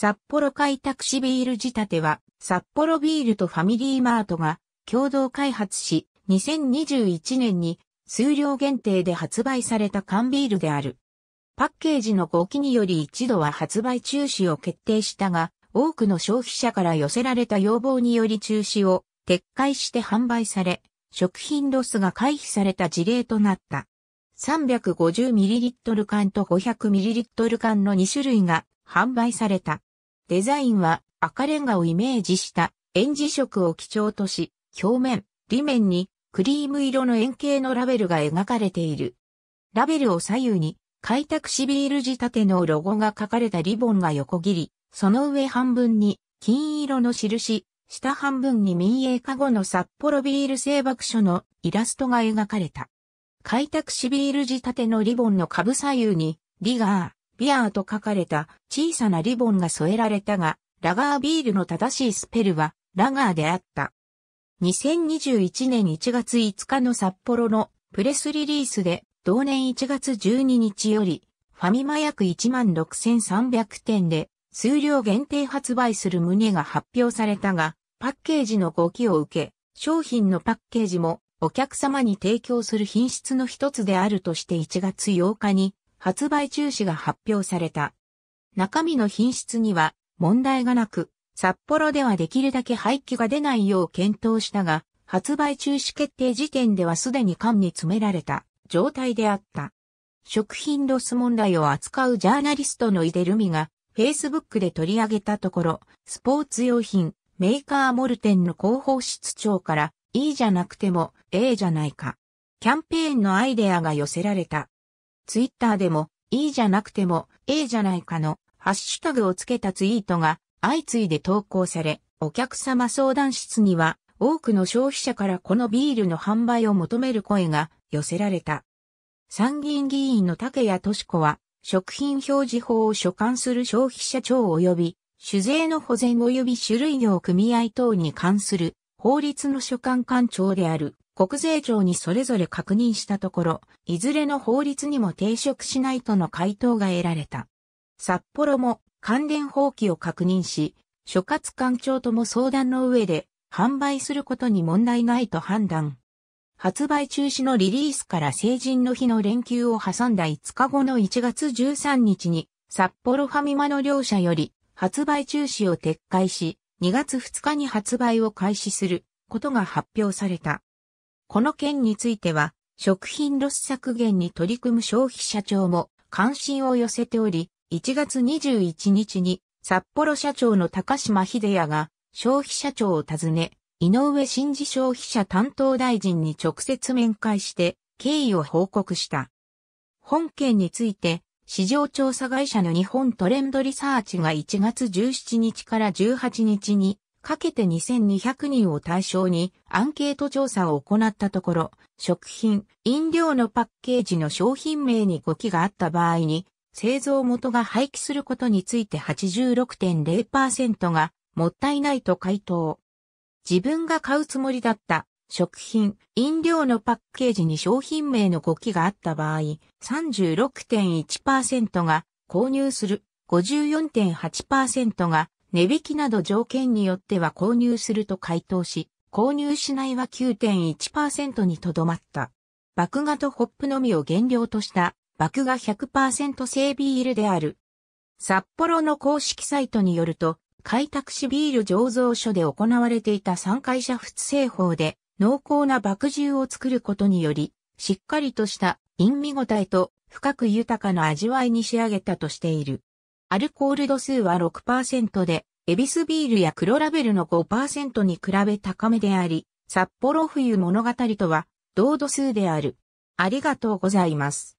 札幌開拓市ビール仕立ては、札幌ビールとファミリーマートが共同開発し、2021年に数量限定で発売された缶ビールである。パッケージの後期により一度は発売中止を決定したが、多くの消費者から寄せられた要望により中止を撤回して販売され、食品ロスが回避された事例となった。350ml 缶と 500ml 缶の2種類が販売された。デザインは赤レンガをイメージした円磁色を基調とし、表面、裏面にクリーム色の円形のラベルが描かれている。ラベルを左右に開拓シビール仕立てのロゴが書かれたリボンが横切り、その上半分に金色の印、下半分に民営化後の札幌ビール製爆書のイラストが描かれた。開拓シビール仕立てのリボンの下部左右に、リガー、ビアーと書かれた小さなリボンが添えられたが、ラガービールの正しいスペルはラガーであった。2021年1月5日の札幌のプレスリリースで、同年1月12日より、ファミマ約16,300点で、数量限定発売する旨が発表されたが、パッケージの動きを受け、商品のパッケージもお客様に提供する品質の一つであるとして1月8日に発売中止が発表された。中身の品質には問題がなく、札幌ではできるだけ廃棄が出ないよう検討したが、発売中止決定時点ではすでに缶に詰められた状態であった。食品ロス問題を扱うジャーナリストの井出ルミが、Facebook で取り上げたところ、スポーツ用品、メーカーモルテンの広報室長から、いいじゃなくても、ええじゃないか。キャンペーンのアイデアが寄せられた。ツイッターでも、いいじゃなくても、ええじゃないかの、ハッシュタグをつけたツイートが、相次いで投稿され、お客様相談室には、多くの消費者からこのビールの販売を求める声が寄せられた。参議院議員の竹谷敏子は、食品表示法を所管する消費者庁及び、酒税の保全及び種類業組合等に関する法律の所管官庁である国税庁にそれぞれ確認したところ、いずれの法律にも抵触しないとの回答が得られた。札幌も関連法規を確認し、所轄官庁とも相談の上で、販売することに問題ないと判断。発売中止のリリースから成人の日の連休を挟んだ5日後の1月13日に、札幌ファミマの両社より発売中止を撤回し、2月2日に発売を開始することが発表された。この件については、食品ロス削減に取り組む消費者庁も関心を寄せており、1月21日に札幌社長の高島秀也が消費者庁を訪ね、井上真次消費者担当大臣に直接面会して経緯を報告した。本件について、市場調査会社の日本トレンドリサーチが1月17日から18日にかけて2200人を対象にアンケート調査を行ったところ、食品、飲料のパッケージの商品名に誤記があった場合に、製造元が廃棄することについて86.0%がもったいないと回答。自分が買うつもりだった食品、飲料のパッケージに商品名の誤記があった場合、36.1%が購入する、54.8%が値引きなど条件によっては購入すると回答し、購入しないは9.1%にとどまった。麦芽とホップのみを原料とした麦芽100%製ビールである。札幌の公式サイトによると、開拓市ビール醸造所で行われていた3回社仏製法で濃厚な麦汁を作ることにより、しっかりとした飲み応えと深く豊かな味わいに仕上げたとしている。アルコール度数は6%で、エビスビールや黒ラベルの5%に比べ高めであり、札幌冬物語とは、同度数である。ありがとうございます。